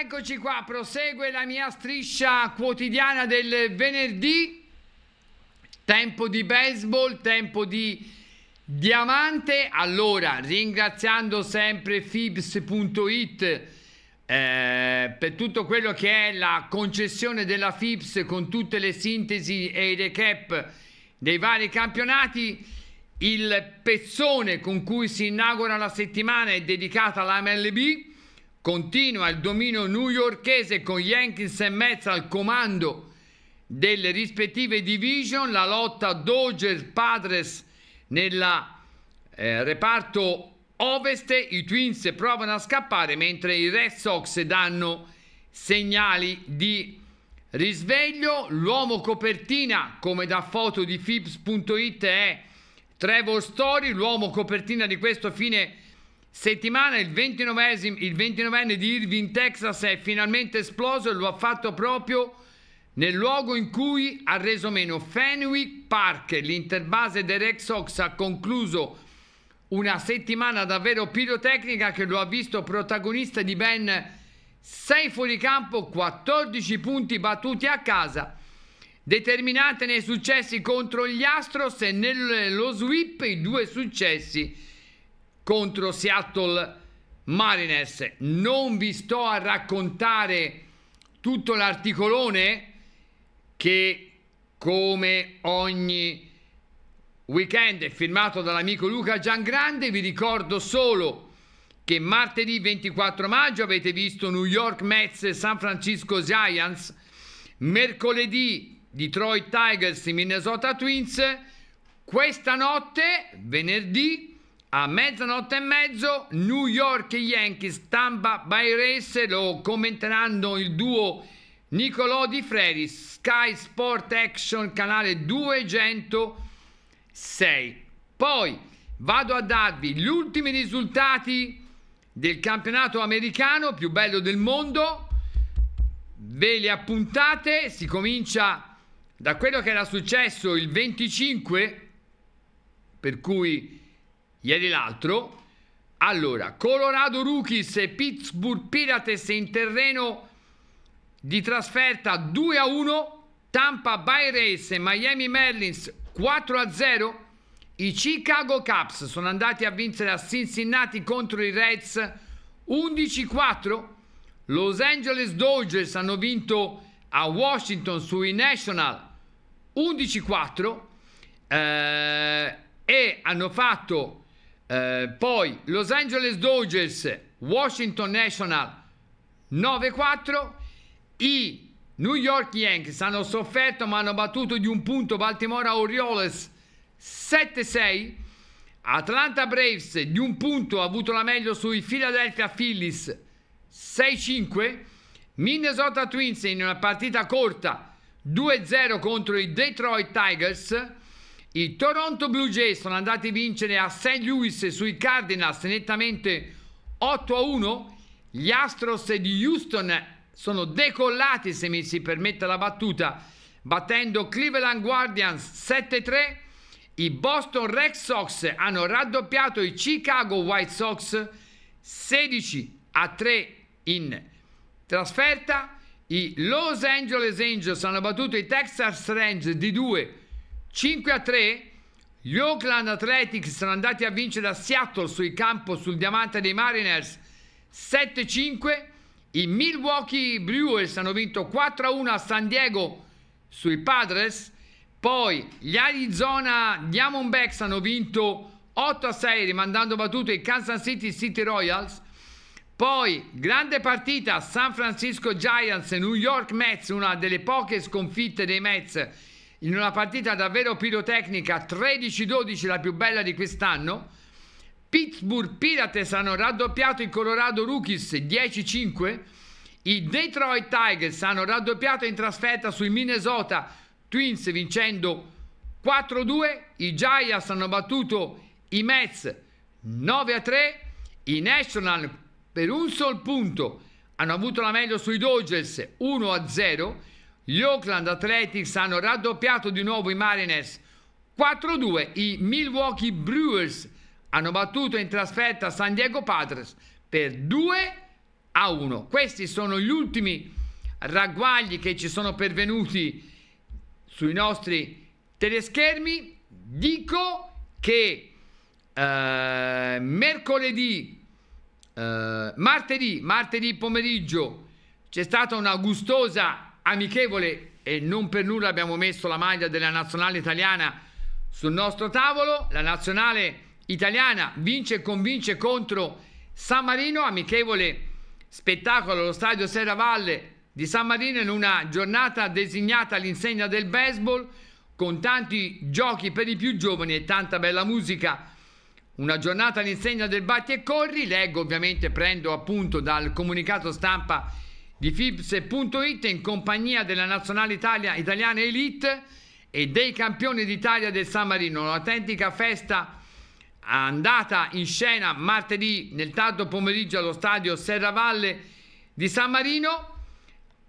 Eccoci qua, prosegue la mia striscia quotidiana del venerdì. Tempo di baseball, tempo di diamante. Allora, ringraziando sempre fibs.it eh, per tutto quello che è la concessione della Fibs con tutte le sintesi e i recap dei vari campionati. Il pezzone con cui si inaugura la settimana è dedicato alla MLB Continua il dominio newyorchese con Yankees e Mets al comando delle rispettive division, la lotta Dodgers-Padres nel eh, reparto ovest, i Twins provano a scappare mentre i Red Sox danno segnali di risveglio. L'uomo copertina, come da foto di Fips.it, è Trevor Story, l'uomo copertina di questo fine Settimana il 29 enne di Irving, Texas, è finalmente esploso e lo ha fatto proprio nel luogo in cui ha reso meno Fenwick Park. L'interbase dei Red Sox ha concluso una settimana davvero pirotecnica che lo ha visto protagonista di ben 6 fuoricampo, 14 punti battuti a casa. Determinate nei successi contro gli Astros e nello sweep i due successi contro Seattle Mariners. Non vi sto a raccontare tutto l'articolone che come ogni weekend è firmato dall'amico Luca Giangrande, vi ricordo solo che martedì 24 maggio avete visto New York Mets e San Francisco Giants, mercoledì Detroit Tigers e Minnesota Twins, questa notte, venerdì, a mezzanotte e mezzo New York Yankees Tampa Bay Race lo commenteranno il duo Nicolò Di Freri Sky Sport Action canale 206 poi vado a darvi gli ultimi risultati del campionato americano più bello del mondo ve li appuntate si comincia da quello che era successo il 25 per cui ieri l'altro. Allora, Colorado Rookies e Pittsburgh Pirates in terreno di trasferta 2 a 1, Tampa Bay Race e Miami Merlins 4 a 0. I Chicago Cubs sono andati a vincere a Cincinnati contro i Reds 11 a 4. Los Angeles Dodgers hanno vinto a Washington sui National 11 a 4 eh, e hanno fatto eh, poi Los Angeles Dodgers, Washington National 9-4. I New York Yankees hanno sofferto ma hanno battuto di un punto Baltimora Orioles 7-6. Atlanta Braves di un punto ha avuto la meglio sui Philadelphia Phillies 6-5. Minnesota Twins in una partita corta 2-0 contro i Detroit Tigers. I Toronto Blue Jays sono andati a vincere a St. Louis sui Cardinals nettamente 8 a 1. Gli Astros di Houston sono decollati, se mi si permette la battuta, battendo Cleveland Guardians 7 3. I Boston Red Sox hanno raddoppiato i Chicago White Sox 16 a 3 in trasferta. I Los Angeles Angels hanno battuto i Texas Rangers di 2 5 a 3 gli Oakland Athletics sono andati a vincere a Seattle sul campo sul diamante dei Mariners 7-5. I Milwaukee Brewers hanno vinto 4-1 a San Diego sui Padres. Poi gli Arizona Diamondbacks hanno vinto 8-6 rimandando battute i Kansas City City Royals. Poi grande partita San Francisco Giants e New York Mets, una delle poche sconfitte dei Mets in una partita davvero pirotecnica 13-12 la più bella di quest'anno Pittsburgh Pirates hanno raddoppiato i Colorado Rookies 10-5 i Detroit Tigers hanno raddoppiato in trasferta sui Minnesota Twins vincendo 4-2 i Giants hanno battuto i Mets 9-3 i National per un sol punto hanno avuto la meglio sui Dodgers 1-0 gli Oakland Athletics hanno raddoppiato di nuovo i Mariners 4-2. I Milwaukee Brewers hanno battuto in trasferta San Diego Padres per 2-1. Questi sono gli ultimi ragguagli che ci sono pervenuti sui nostri teleschermi. Dico che eh, mercoledì, eh, martedì, martedì pomeriggio c'è stata una gustosa amichevole e non per nulla abbiamo messo la maglia della nazionale italiana sul nostro tavolo. La nazionale italiana vince e convince contro San Marino, amichevole spettacolo allo stadio Serra Valle di San Marino in una giornata designata all'insegna del baseball con tanti giochi per i più giovani e tanta bella musica. Una giornata all'insegna del batti e corri, leggo ovviamente, prendo appunto dal comunicato stampa di Fibs.it in compagnia della nazionale Italia, italiana Elite e dei campioni d'Italia del San Marino. Un'autentica festa andata in scena martedì nel tardo pomeriggio allo stadio Serravalle di San Marino.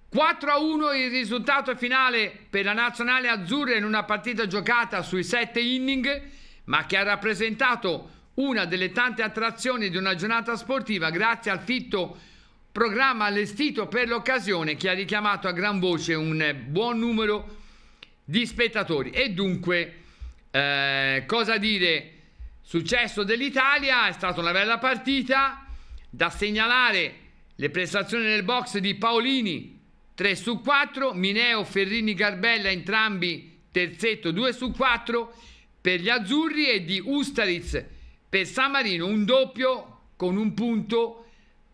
4 a 1 il risultato finale per la nazionale azzurra in una partita giocata sui 7 inning, ma che ha rappresentato una delle tante attrazioni di una giornata sportiva grazie al fitto programma allestito per l'occasione che ha richiamato a gran voce un buon numero di spettatori. E dunque, eh, cosa dire? Successo dell'Italia, è stata una bella partita, da segnalare le prestazioni nel box di Paolini 3 su 4, Mineo, Ferrini, Garbella entrambi terzetto 2 su 4 per gli azzurri e di Ustariz per San Marino un doppio con un punto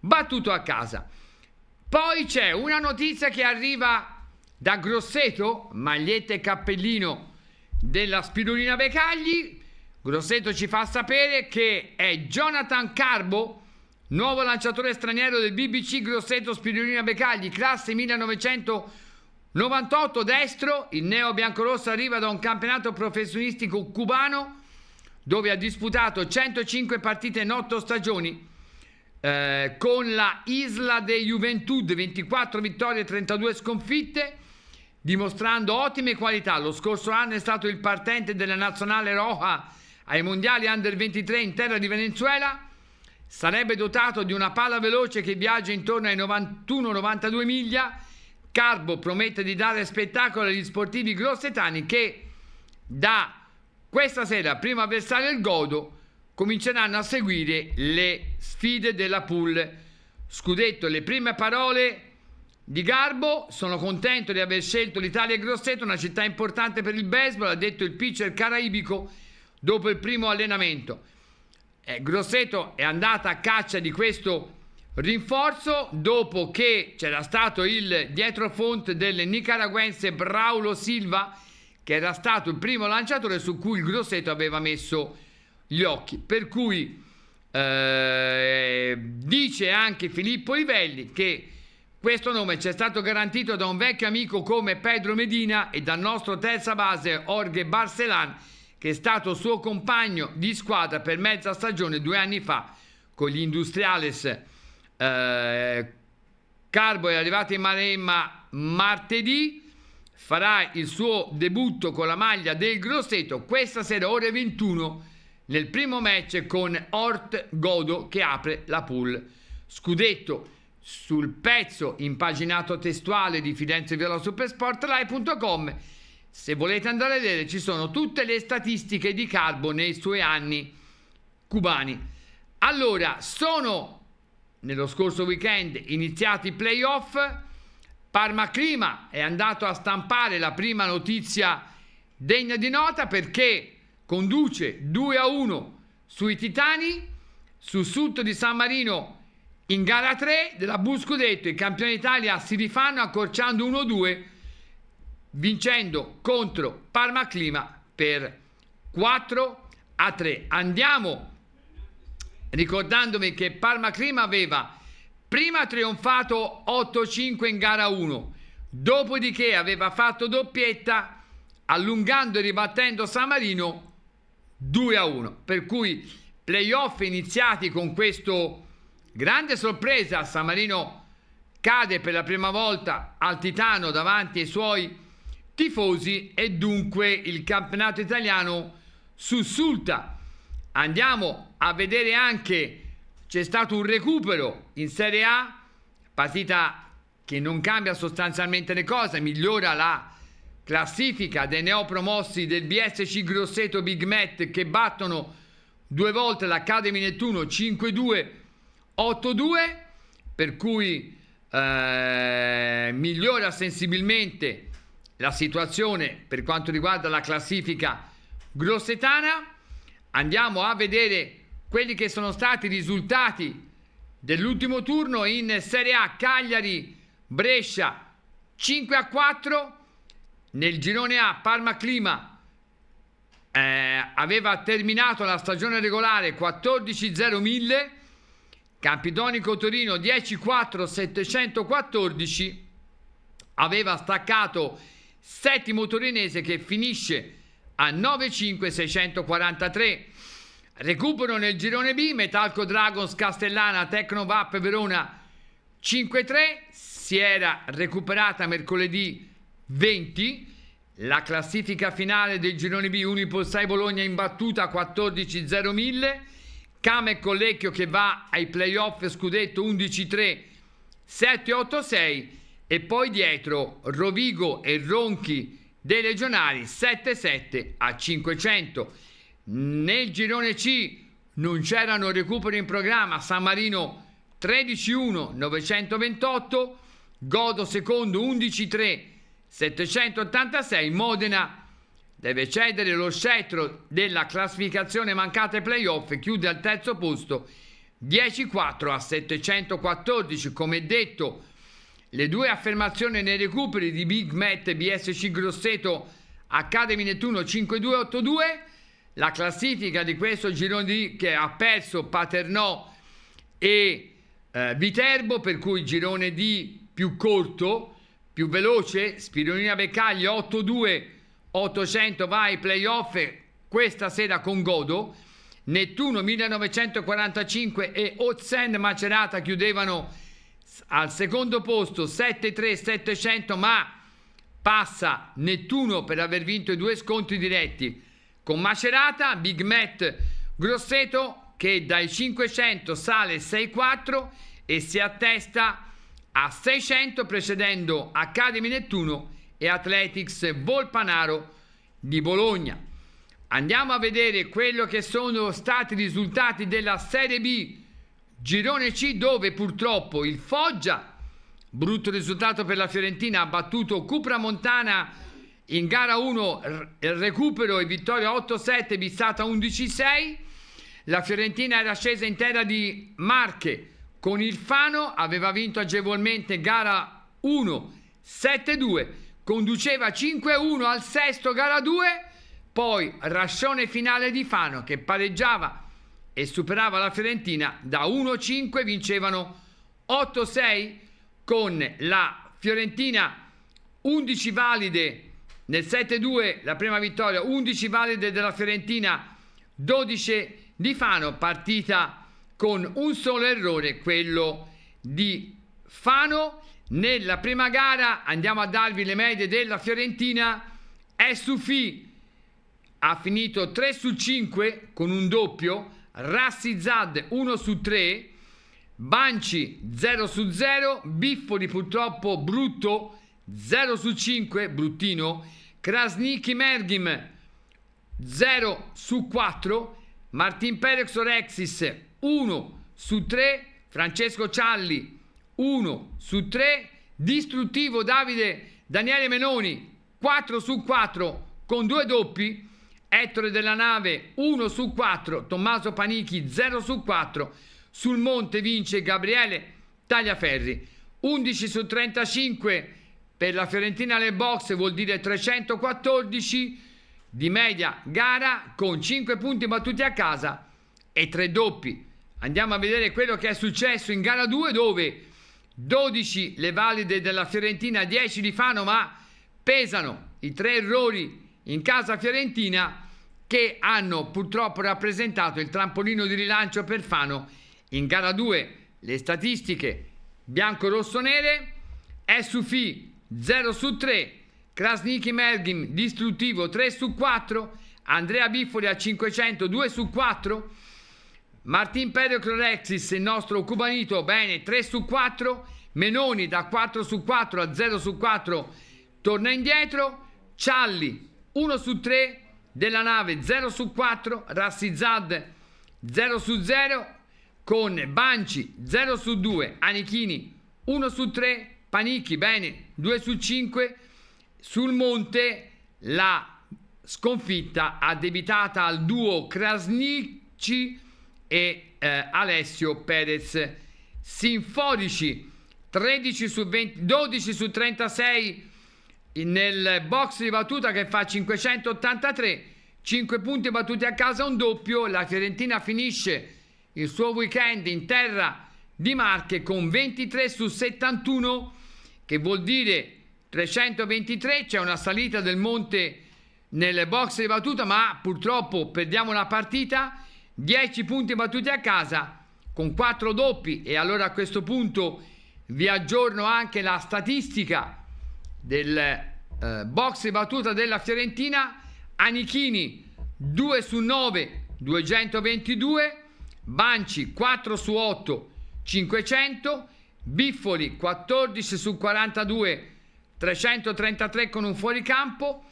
battuto a casa. Poi c'è una notizia che arriva da Grosseto, maglietta e cappellino della Spirulina Becagli. Grosseto ci fa sapere che è Jonathan Carbo, nuovo lanciatore straniero del BBC Grosseto Spirulina Becagli, classe 1998 destro. Il neo biancorosso arriva da un campionato professionistico cubano dove ha disputato 105 partite in 8 stagioni eh, con la Isla de Juventud, 24 vittorie e 32 sconfitte, dimostrando ottime qualità. Lo scorso anno è stato il partente della nazionale Roja ai mondiali under 23 in terra di Venezuela. Sarebbe dotato di una palla veloce che viaggia intorno ai 91-92 miglia. Carbo promette di dare spettacolo agli sportivi grossetani che da questa sera, primo avversario il Godo, cominceranno a seguire le sfide della pool. Scudetto, le prime parole di Garbo, sono contento di aver scelto l'Italia Grosseto, una città importante per il baseball, ha detto il pitcher caraibico dopo il primo allenamento. Eh, Grosseto è andata a caccia di questo rinforzo dopo che c'era stato il dietrofront del nicaraguense Braulo Silva, che era stato il primo lanciatore su cui il Grosseto aveva messo il gli occhi. Per cui eh, dice anche Filippo Livelli che questo nome ci è stato garantito da un vecchio amico come Pedro Medina e dal nostro terza base Orge Barcelan che è stato suo compagno di squadra per mezza stagione due anni fa con gli Industriales. Eh, Carbo è arrivato in Maremma martedì farà il suo debutto con la maglia del Grosseto questa sera ore 21 nel primo match con Ort Godo che apre la pool. Scudetto sul pezzo impaginato testuale di Firenze Viola Supersportlive.com. Se volete andare a vedere ci sono tutte le statistiche di Calbo nei suoi anni cubani. Allora, sono nello scorso weekend iniziati i playoff. Parma Clima è andato a stampare la prima notizia degna di nota perché conduce 2 a 1 sui Titani, sul sud di San Marino in gara 3 della Buscudetto. I campioni d'Italia si rifanno accorciando 1-2, vincendo contro Parma Clima per 4 a 3. Andiamo ricordandomi che Parma Clima aveva prima trionfato 8-5 in gara 1, dopodiché aveva fatto doppietta allungando e ribattendo San Marino 2 a 1. Per cui playoff iniziati con questo grande sorpresa. San Marino cade per la prima volta al Titano davanti ai suoi tifosi e dunque il campionato italiano sussulta. Andiamo a vedere anche c'è stato un recupero in Serie A, partita che non cambia sostanzialmente le cose, migliora la classifica dei neopromossi del BSC Grosseto Big Met che battono due volte l'Academy Nettuno 5-2, 8-2, per cui eh, migliora sensibilmente la situazione per quanto riguarda la classifica grossetana. Andiamo a vedere quelli che sono stati i risultati dell'ultimo turno in Serie A Cagliari Brescia 5 a 4 nel girone A Parma Clima eh, aveva terminato la stagione regolare 14-0-1000, Campidonico Torino 10-4-714, aveva staccato settimo torinese che finisce a 9-5-643. Recupero nel girone B, Metalco Dragons Castellana, Tecno Vap Verona 5-3, si era recuperata mercoledì 20. La classifica finale del girone B Unipol 6 Bologna imbattuta 14-0 1000. Came e Collecchio che va ai playoff scudetto 11-3 7-8-6 e poi dietro Rovigo e Ronchi dei Legionari 7-7 a 500. Nel girone C non c'erano recuperi in programma, San Marino 13-1 928, Godo secondo 11-3 786 Modena deve cedere lo scettro della classificazione mancata ai playoff e chiude al terzo posto 10-4 a 714 come detto le due affermazioni nei recuperi di Big Matt e BSC Grosseto Academy Nettuno 5282 la classifica di questo girone di, che ha perso Paternò e eh, Viterbo per cui il girone di più corto più veloce, Spironina Beccaglio 8-2, 800 vai playoff questa sera con Godo, Nettuno 1945 e Ozen Macerata chiudevano al secondo posto 7-3-700 ma passa Nettuno per aver vinto i due scontri diretti con Macerata, Big Matt Grosseto che dai 500 sale 6-4 e si attesta a a 600 precedendo Academy Nettuno e Athletics Volpanaro di Bologna. Andiamo a vedere quello che sono stati i risultati della Serie B Girone C dove purtroppo il Foggia, brutto risultato per la Fiorentina, ha battuto Cupra Montana in gara 1, recupero e vittoria 8-7, bissata 11-6. La Fiorentina era scesa in terra di Marche con il Fano aveva vinto agevolmente gara 1, 7-2, conduceva 5-1 al sesto gara 2, poi rascione finale di Fano che pareggiava e superava la Fiorentina da 1-5 vincevano 8-6 con la Fiorentina 11 valide nel 7-2 la prima vittoria 11 valide della Fiorentina 12 di Fano partita con un solo errore, quello di Fano. Nella prima gara andiamo a darvi le medie della Fiorentina. Sufi ha finito 3 su 5 con un doppio, Zad 1 su 3, Banci 0 su 0, Biffoli purtroppo brutto 0 su 5, bruttino, Krasniki Mergim 0 su 4, Martin Perex Orexis 1 su 3, Francesco Cialli 1 su 3, distruttivo Davide Daniele Menoni 4 su 4 con due doppi, Ettore della Nave 1 su 4, Tommaso Panichi 0 su 4, sul Monte vince Gabriele Tagliaferri 11 su 35 per la Fiorentina alle box vuol dire 314 di media gara con 5 punti battuti a casa e 3 doppi. Andiamo a vedere quello che è successo in gara 2 dove 12 le valide della Fiorentina, 10 di Fano, ma pesano i tre errori in casa Fiorentina che hanno purtroppo rappresentato il trampolino di rilancio per Fano in gara 2. Le statistiche bianco-rosso-nere, Sufi 0 su 3, Krasniki Melgin distruttivo 3 su 4, Andrea Biffoli a 500 2 su 4, Martin Pedro Rexis, il nostro cubanito, bene, 3 su 4. Menoni da 4 su 4 a 0 su 4 torna indietro. Cialli 1 su 3 della nave 0 su 4. Rassi Zad, 0 su 0 con Banci 0 su 2. Anichini 1 su 3. Panichi bene 2 su 5. Sul monte la sconfitta addebitata al duo Krasnici e eh, Alessio Perez. Sinfonici 13 su 20, 12 su 36 nel box di battuta che fa 583, 5 punti battuti a casa, un doppio. La Fiorentina finisce il suo weekend in terra di Marche con 23 su 71, che vuol dire 323. C'è una salita del monte nel box di battuta, ma purtroppo perdiamo la partita 10 punti battuti a casa con 4 doppi e allora a questo punto vi aggiorno anche la statistica del eh, box battuta della Fiorentina Anichini 2 su 9 222 Banci 4 su 8 500 Biffoli 14 su 42 333 con un fuoricampo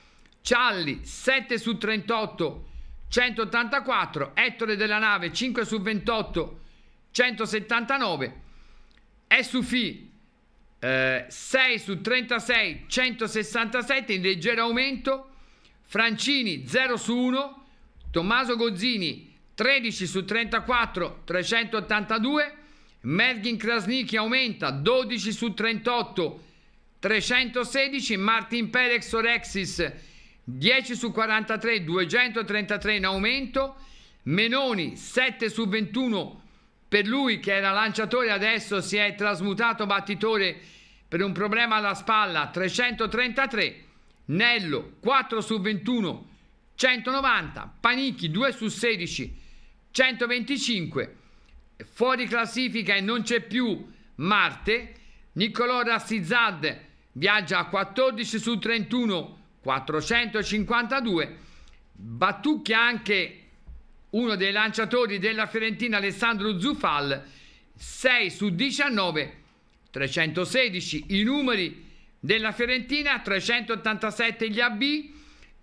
Cialli 7 su 38 184, ettore della nave 5 su 28, 179, SUFI eh, 6 su 36, 167 in leggero aumento, Francini 0 su 1, Tommaso Gozzini 13 su 34, 382, Mergin Krasnicki aumenta 12 su 38, 316, Martin Perex Orexis 10 su 43, 233 in aumento. Menoni 7 su 21 per lui che era lanciatore adesso si è trasmutato battitore per un problema alla spalla 333 Nello 4 su 21 190 Panicchi 2 su 16 125 fuori classifica e non c'è più Marte Niccolò Rastizzad viaggia a 14 su 31 452 battucchia anche uno dei lanciatori della Fiorentina Alessandro Zufal 6 su 19 316 i numeri della Fiorentina 387 gli AB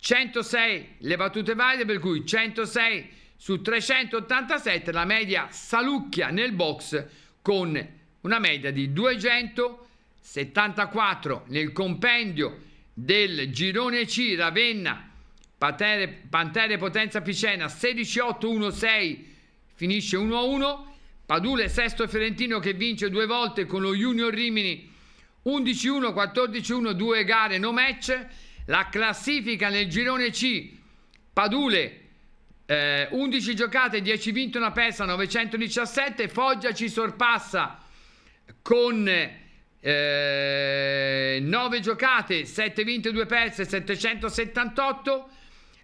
106 le battute valide per cui 106 su 387 la media salucchia nel box con una media di 274 nel compendio del girone C Ravenna Pantere, Pantere Potenza Picena 16-8-1-6 finisce 1-1 Padule sesto Fiorentino che vince due volte con lo Junior Rimini 11-1 14-1 due gare no match la classifica nel girone C Padule eh, 11 giocate 10 vinte una persa 917 Foggia ci sorpassa con eh, 9 giocate, 7 vinte, 2 perse, 778.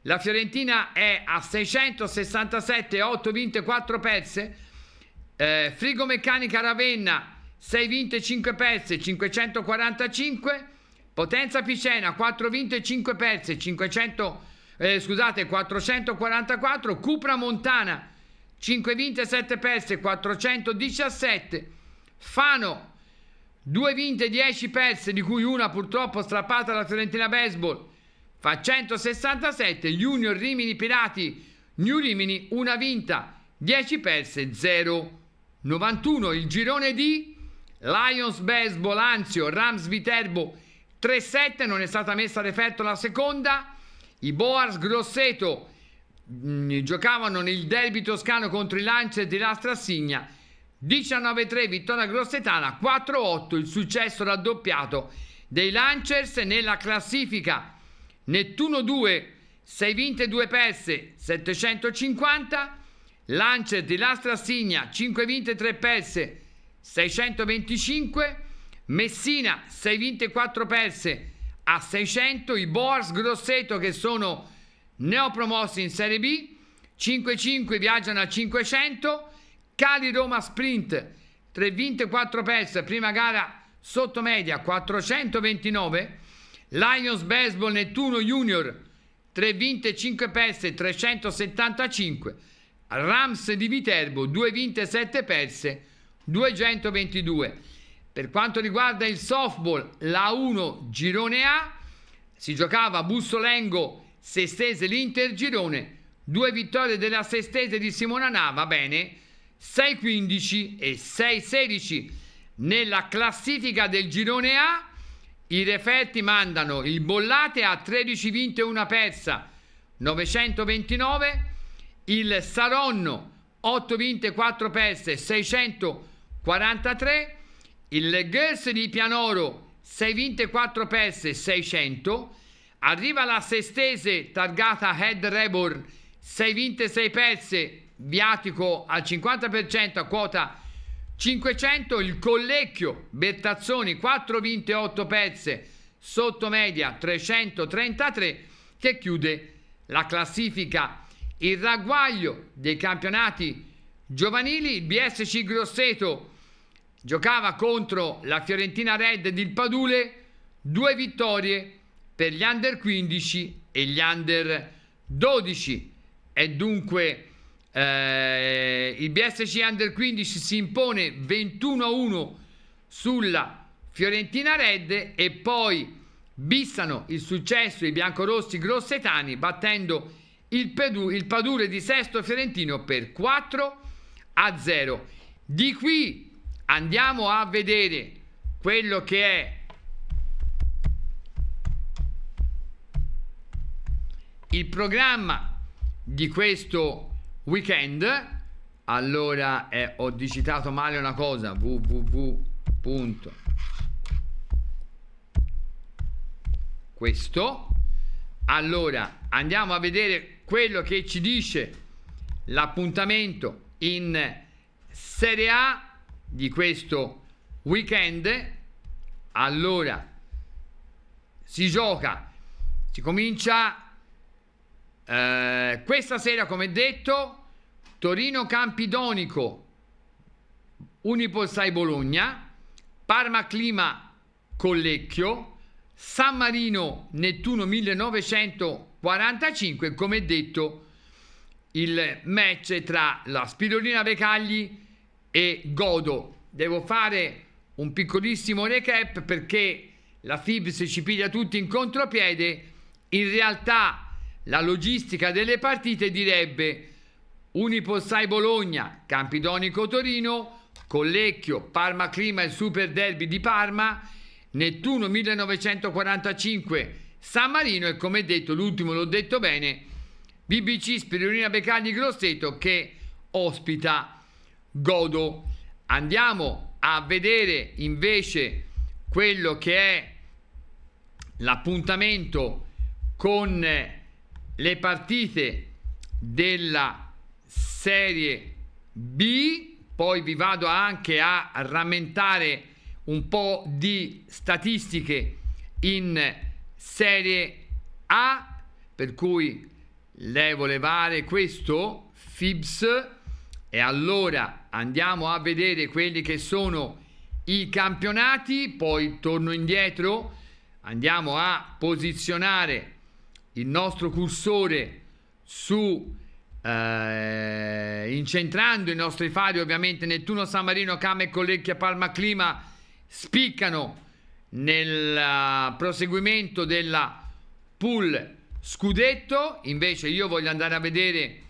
La Fiorentina è a 667, 8 vinte, 4 perse. Eh, Meccanica Ravenna 6 vinte, 5 perse, 545. Potenza Picena 4 vinte, 5 perse, 500, eh, scusate, 444. Cupra Montana 5 vinte, 7 perse, 417. Fano Due vinte, 10 perse, di cui una purtroppo strappata dalla Fiorentina Baseball. Fa 167, Junior Rimini Pirati, New Rimini, una vinta, 10 perse, 0. 91, il girone di Lions Baseball, Anzio, Rams Viterbo, 3-7, non è stata messa a referto la seconda. I Boars Grosseto mh, mm, giocavano nel derby toscano contro i Lancer di Lastra Signa 19-3 vittoria grossetana, 4-8 il successo raddoppiato dei Lancers nella classifica. Nettuno 2, 6 vinte 2 perse, 750. Lancer di Lastra Signa, 5 vinte 3 perse, 625. Messina 6 vinte 4 perse a 600. I Boars Grosseto che sono neopromossi in Serie B, 5-5 viaggiano a 500. Cali Roma Sprint, 3 vinte 4 perse, prima gara sotto media 429. Lions Baseball Nettuno Junior, 3 vinte 5 perse, 375. Rams di Viterbo, 2 vinte 7 perse, 222. Per quanto riguarda il softball, la 1 girone A, si giocava Bussolengo, Sestese l'Inter girone, due vittorie della Sestese di Simona Nava, bene, 6-15 e 6-16 nella classifica del girone A. I referti mandano il Bollate a 13 vinte e una persa, 929, il Saronno 8 vinte e 4 perse, 643, il Gers di Pianoro 6 vinte e 4 perse, 600, arriva la Sestese targata Head Rebor 6 vinte e 6 perse, viatico al 50% a quota 500, il Collecchio Bertazzoni 4 vinte 8 pezze sotto media 333 che chiude la classifica. Il ragguaglio dei campionati giovanili, il BSC Grosseto giocava contro la Fiorentina Red di Padule, due vittorie per gli under 15 e gli under 12 e dunque eh, il BSC Under 15 si impone 21-1 sulla Fiorentina Red e poi bissano il successo i biancorossi grossetani battendo il, Pedu, il Padure di Sesto Fiorentino per 4 a 0. Di qui andiamo a vedere quello che è il programma di questo weekend allora eh, ho digitato male una cosa www punto questo allora andiamo a vedere quello che ci dice l'appuntamento in Serie A di questo weekend allora si gioca si comincia eh, questa sera come detto Torino Campidonico, Unipolsai Bologna, Parma Clima Collecchio, San Marino Nettuno 1945, come detto il match tra la Spirolina Becagli e Godo. Devo fare un piccolissimo recap perché la Fibs ci piglia tutti in contropiede. In realtà la logistica delle partite direbbe Unipossai Bologna, Campidonico Torino, Collecchio, Parma Clima e Super Derby di Parma, Nettuno 1945, San Marino e come detto, l'ultimo l'ho detto bene, BBC Spirulina Beccagli Grosseto che ospita Godo. Andiamo a vedere invece quello che è l'appuntamento con le partite della Serie B, poi vi vado anche a rammentare un po' di statistiche in Serie A, per cui devo levare questo FIBS e allora andiamo a vedere quelli che sono i campionati, poi torno indietro, andiamo a posizionare il nostro cursore su eh, incentrando i nostri fari ovviamente Nettuno, San Marino, Came, Collecchia, Palma, Clima spiccano nel eh, proseguimento della pool scudetto invece io voglio andare a vedere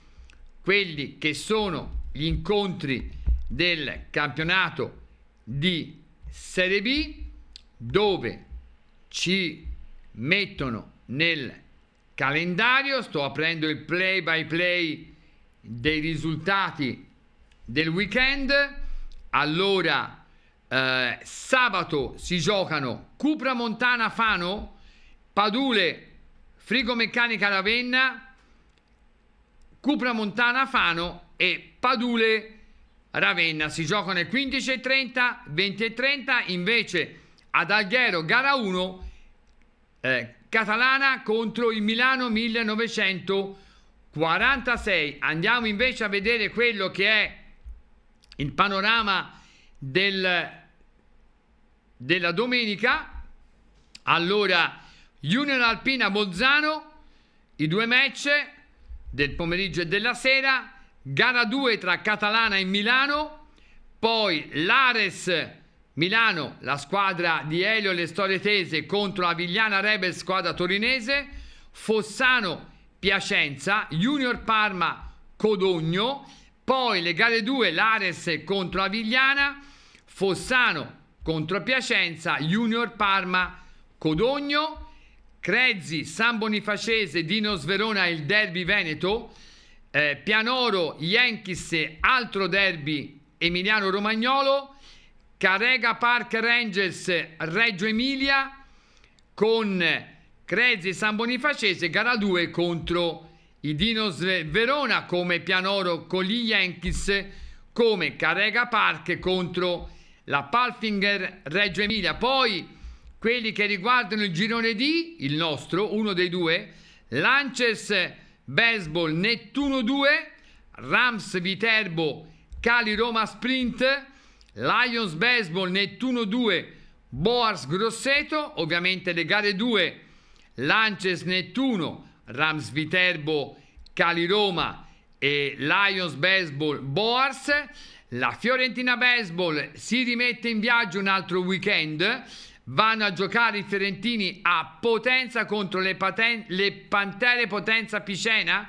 quelli che sono gli incontri del campionato di Serie B dove ci mettono nel calendario, sto aprendo il play by play dei risultati del weekend. Allora, eh, sabato si giocano Cupra Montana Fano, Padule, Frigo Meccanica Ravenna, Cupra Montana Fano e Padule Ravenna. Si giocano alle 15.30, 30, invece ad Alghero gara 1, eh, catalana contro il Milano 1946. Andiamo invece a vedere quello che è il panorama del, della domenica. Allora, Union Alpina Bolzano, i due match del pomeriggio e della sera, gara 2 tra Catalana e Milano, poi l'Ares Milano, la squadra di Elio Le Storie Tese contro Avigliana Rebel, squadra torinese, Fossano, Piacenza, Junior Parma, Codogno, poi le gare 2, l'Ares contro Avigliana, Fossano contro Piacenza, Junior Parma, Codogno, Crezzi, San Bonifacese, Dinos Verona il derby Veneto, eh, Pianoro, Yankees, altro derby Emiliano Romagnolo, Carrega Park Rangers Reggio Emilia con Crezi San Bonifacese, gara 2 contro i Dinos Verona come Pianoro con gli Yankees, come Carrega Park contro la Palfinger Reggio Emilia. Poi quelli che riguardano il girone D, il nostro, uno dei due, Lances Baseball Nettuno 2, Rams Viterbo Cali Roma Sprint, Lions Baseball Nettuno 2, Boars Grosseto, ovviamente le gare 2, Lances Nettuno, Rams Viterbo, Cali Roma e Lions Baseball Boars. La Fiorentina Baseball si rimette in viaggio un altro weekend. Vanno a giocare i fiorentini a Potenza contro le, paten- le Pantere Potenza Picena.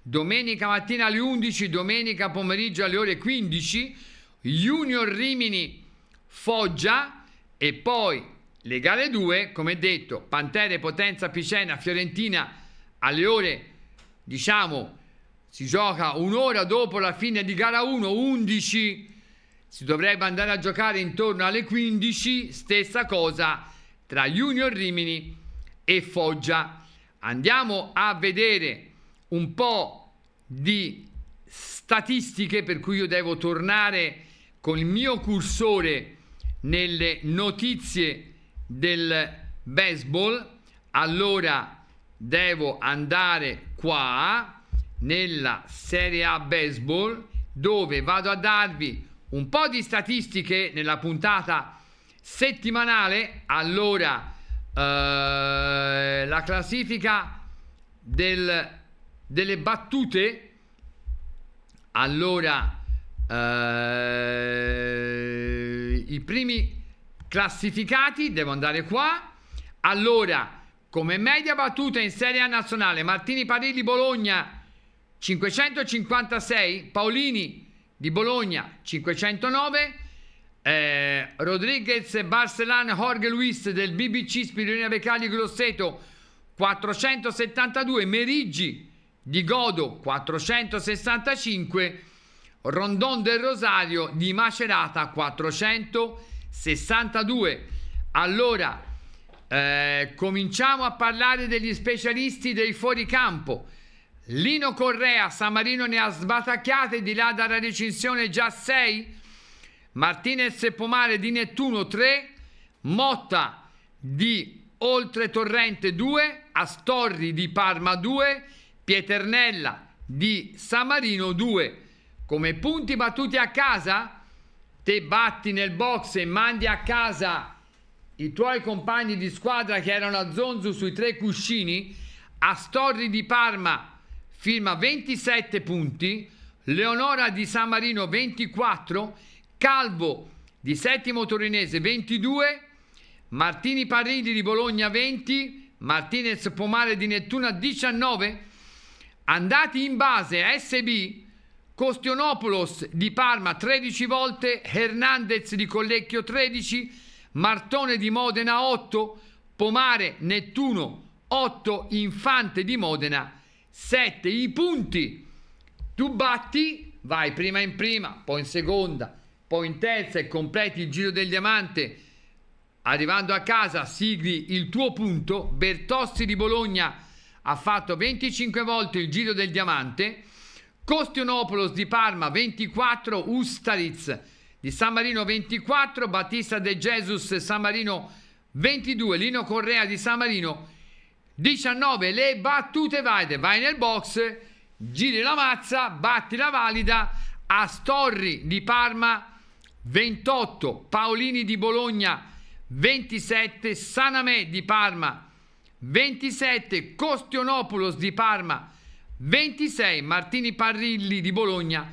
Domenica mattina alle 11, domenica pomeriggio alle ore 15 Junior Rimini Foggia e poi le gare 2, come detto, Pantere, Potenza, Picena, Fiorentina alle ore, diciamo, si gioca un'ora dopo la fine di gara 1, 11, si dovrebbe andare a giocare intorno alle 15, stessa cosa tra Junior Rimini e Foggia. Andiamo a vedere un po' di statistiche per cui io devo tornare con il mio cursore nelle notizie del baseball, allora devo andare qua nella Serie A baseball dove vado a darvi un po' di statistiche nella puntata settimanale. Allora eh, la classifica del, delle battute allora eh, I primi classificati devo andare qua. Allora, come media battuta in Serie A nazionale, Martini Parilli Bologna 556, Paolini di Bologna 509. Eh, Rodriguez Barcelona Jorge Luis del BBC Spirulina Becali Grosseto 472 Meriggi di Godo 465 Rondon del Rosario di Macerata 462. Allora, eh, cominciamo a parlare degli specialisti dei fuoricampo. Lino Correa, San Marino ne ha sbatacchiate di là dalla recinzione già 6. Martinez e Pomare di Nettuno 3. Motta di Oltre Torrente 2. Astorri di Parma 2. Pieternella di San Marino 2 come punti battuti a casa, te batti nel box e mandi a casa i tuoi compagni di squadra che erano a zonzo sui tre cuscini, Astorri di Parma firma 27 punti, Leonora di San Marino 24, Calvo di Settimo Torinese 22, Martini Parridi di Bologna 20, Martinez Pomare di Nettuna 19, andati in base SB Costionopoulos di Parma 13 volte, Hernandez di Collecchio 13, Martone di Modena 8, Pomare Nettuno 8, Infante di Modena 7. I punti. Tu batti, vai prima in prima, poi in seconda, poi in terza e completi il giro del diamante. Arrivando a casa sigli il tuo punto. Bertossi di Bologna ha fatto 25 volte il giro del diamante Costionopoulos di Parma 24, Ustaliz di San Marino 24, Battista De Jesus San Marino 22, Lino Correa di San Marino 19, le battute valide, vai nel box, giri la mazza, batti la valida, Astorri di Parma 28, Paolini di Bologna 27, Sanamè di Parma 27, Costionopoulos di Parma 26 Martini Parrilli di Bologna,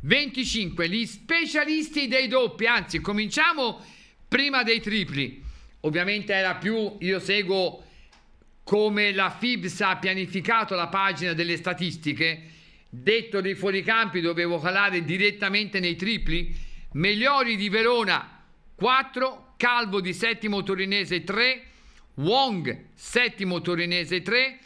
25 gli specialisti dei doppi, anzi cominciamo prima dei tripli. Ovviamente era più, io seguo come la FIBS ha pianificato la pagina delle statistiche, detto dei fuoricampi dovevo calare direttamente nei tripli, Meliori di Verona 4, Calvo di settimo torinese 3, Wong settimo torinese 3,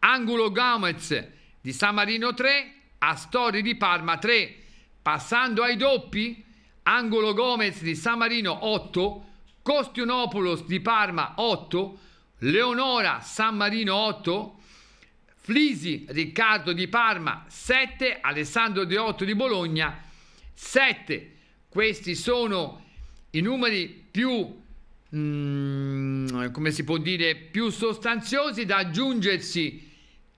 Angulo Gomez di San Marino 3, Astori di Parma 3, passando ai doppi, Angolo Gomez di San Marino 8, Costionopoulos di Parma 8, Leonora San Marino 8, Flisi Riccardo di Parma 7, Alessandro De 8 di Bologna 7. Questi sono i numeri più, mm, come si può dire, più sostanziosi da aggiungersi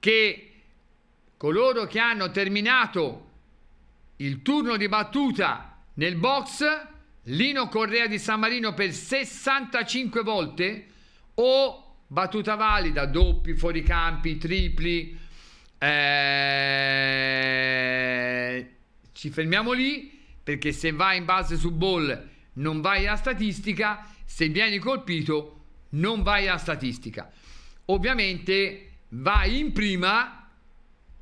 che coloro che hanno terminato il turno di battuta nel box Lino Correa di San Marino per 65 volte o battuta valida, doppi, fuoricampi, tripli. Eh... Ci fermiamo lì perché se vai in base su ball non vai a statistica, se vieni colpito non vai a statistica. Ovviamente vai in prima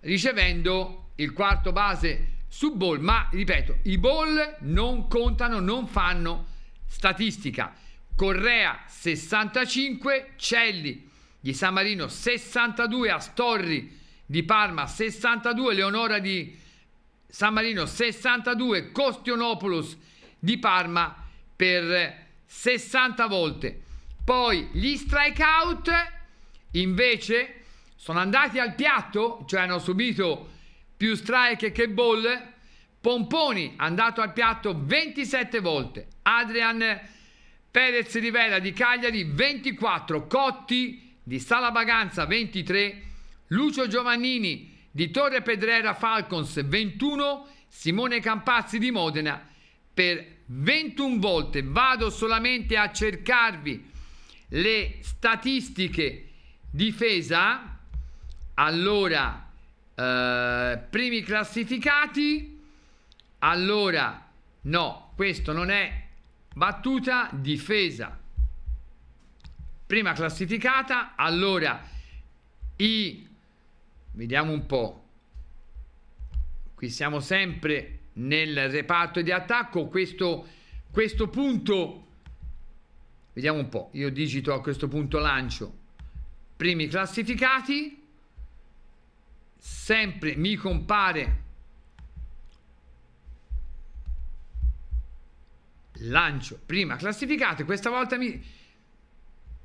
ricevendo il quarto base su ball, ma ripeto, i ball non contano, non fanno statistica. Correa 65, Celli di San Marino 62, Astorri di Parma 62, Leonora di San Marino 62, Costionopoulos di Parma per 60 volte. Poi gli strikeout invece sono andati al piatto, cioè hanno subito più strike che bolle. Pomponi andato al piatto 27 volte, Adrian Perez Rivera di Cagliari 24, Cotti di Sala Baganza 23, Lucio Giovannini di Torre Pedrera Falcons 21, Simone Campazzi di Modena per 21 volte. Vado solamente a cercarvi le statistiche difesa allora, eh, primi classificati. Allora, no, questo non è battuta, difesa. Prima classificata, allora i... Vediamo un po'. Qui siamo sempre nel reparto di attacco. Questo, questo punto... Vediamo un po'. Io digito a questo punto lancio. Primi classificati sempre mi compare lancio prima classificato questa volta mi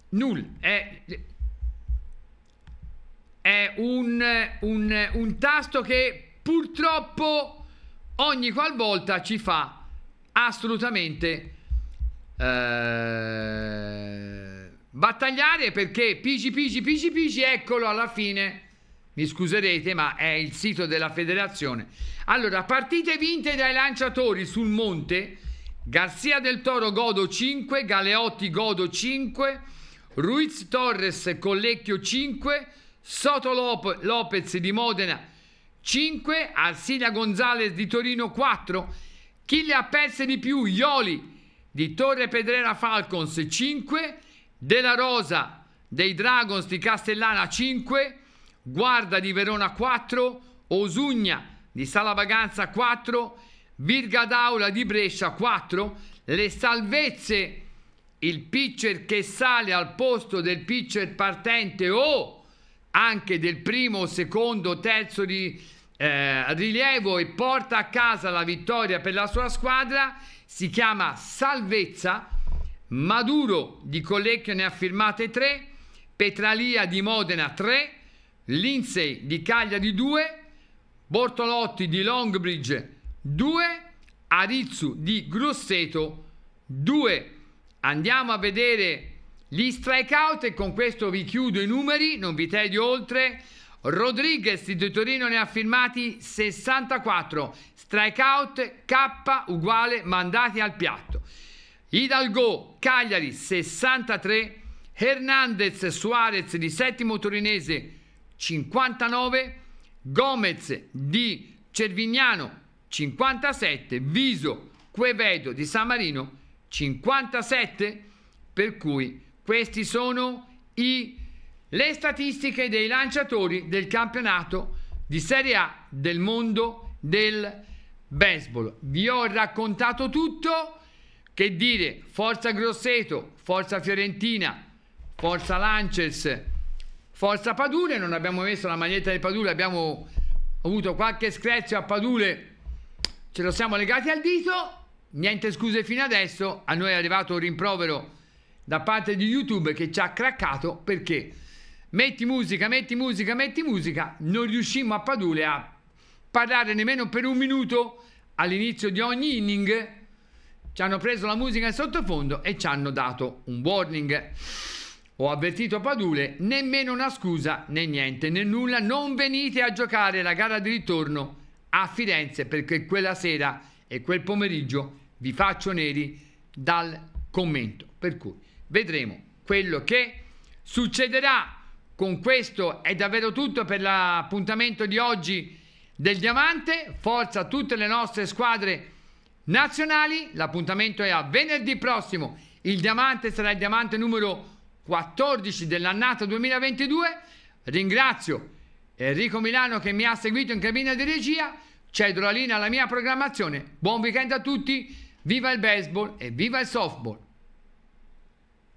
nulla è è un, un, un tasto che purtroppo ogni qualvolta ci fa assolutamente eh, battagliare perché pigi pigi pigi pigi eccolo alla fine mi scuserete, ma è il sito della federazione. Allora, partite vinte dai lanciatori sul monte, Garzia del Toro Godo 5, Galeotti Godo 5, Ruiz Torres Collecchio 5, Soto Lop- Lopez di Modena 5, Arsina Gonzalez di Torino 4, chi le ha perse di più? Ioli di Torre Pedrera Falcons 5, De La Rosa dei Dragons di Castellana 5, Guarda di Verona 4, Osugna di Sala Vaganza 4, Virga d'Aula di Brescia 4, le salvezze, il pitcher che sale al posto del pitcher partente o anche del primo, secondo, terzo di eh, rilievo e porta a casa la vittoria per la sua squadra, si chiama salvezza, Maduro di Collecchio ne ha firmate 3, Petralia di Modena 3, Lindsay di Cagliari 2, Bortolotti di Longbridge 2, Arizzu di Grosseto 2. Andiamo a vedere gli strikeout e con questo vi chiudo i numeri, non vi tedio oltre. Rodriguez di Torino ne ha firmati 64, strikeout K uguale mandati al piatto. Hidalgo Cagliari 63, Hernandez Suarez di Settimo Torinese 59, Gomez di Cervignano 57, Viso Quevedo di San Marino 57, per cui queste sono i, le statistiche dei lanciatori del campionato di Serie A del mondo del baseball. Vi ho raccontato tutto, che dire, forza Grosseto, forza Fiorentina, forza Lancers, Forza Padule, non abbiamo messo la maglietta di Padule, abbiamo avuto qualche screzio a Padule, ce lo siamo legati al dito, niente scuse fino adesso, a noi è arrivato un rimprovero da parte di YouTube che ci ha craccato perché metti musica, metti musica, metti musica, non riuscimmo a Padule a parlare nemmeno per un minuto all'inizio di ogni inning, ci hanno preso la musica in sottofondo e ci hanno dato un warning. Ho avvertito Padule, nemmeno una scusa né niente, né nulla, non venite a giocare la gara di ritorno a Firenze perché quella sera e quel pomeriggio vi faccio neri dal commento. Per cui vedremo quello che succederà. Con questo è davvero tutto per l'appuntamento di oggi del Diamante. Forza a tutte le nostre squadre nazionali. L'appuntamento è a venerdì prossimo. Il Diamante sarà il Diamante numero 14 dell'annata 2022. Ringrazio Enrico Milano che mi ha seguito in cabina di regia. Cedo la linea alla mia programmazione. Buon weekend a tutti. Viva il baseball e viva il softball.